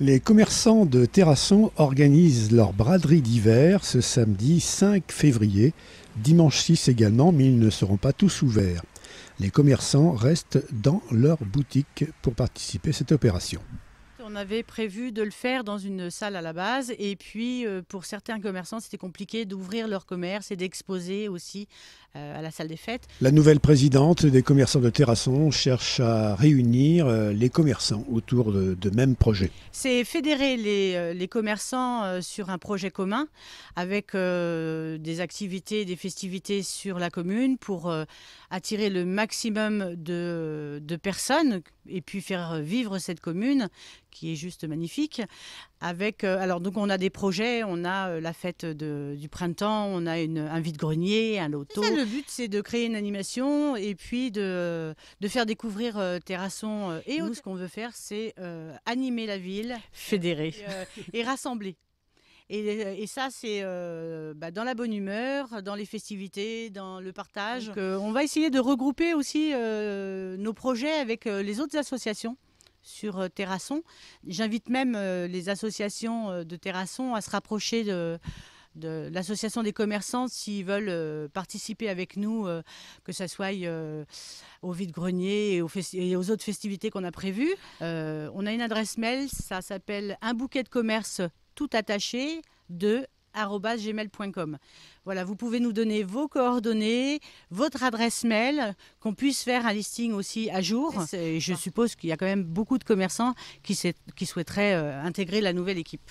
Les commerçants de Terrasson organisent leur braderie d'hiver ce samedi 5 février, dimanche 6 également, mais ils ne seront pas tous ouverts. Les commerçants restent dans leur boutique pour participer à cette opération on avait prévu de le faire dans une salle à la base. Et puis, euh, pour certains commerçants, c'était compliqué d'ouvrir leur commerce et d'exposer aussi euh, à la salle des fêtes. La nouvelle présidente des commerçants de Terrasson cherche à réunir euh, les commerçants autour de, de mêmes projets. C'est fédérer les, commerçants sur un projet commun avec des activités, des festivités sur la commune pour attirer le maximum de, de personnes et puis faire vivre cette commune qui est juste magnifique. Avec, euh, alors donc on a des projets, on a euh, la fête de, du printemps, on a une, un vide-grenier, un loto. le but c'est de créer une animation et puis de, de faire découvrir euh, Terrasson. Et nous, ce qu'on veut faire, c'est animer la ville, fédérer et, rassembler. Et, et, ça, c'est bah, dans la bonne humeur, dans les festivités, dans le partage. on va essayer de regrouper aussi nos projets avec les autres associations sur euh, Terrasson. J'invite même euh, les associations euh, de Terrasson à se rapprocher de, de l'association des commerçants s'ils veulent participer avec nous, que ça soit au vide-grenier et, et, aux autres festivités qu'on a prévues. on a une adresse mail, ça s'appelle un bouquet de commerce tout attaché de gmail.com. Voilà, vous pouvez nous donner vos coordonnées, votre adresse mail, qu'on puisse faire un listing aussi à jour. je suppose qu'il y a quand même beaucoup de commerçants qui, souhaiteraient euh, intégrer la nouvelle équipe.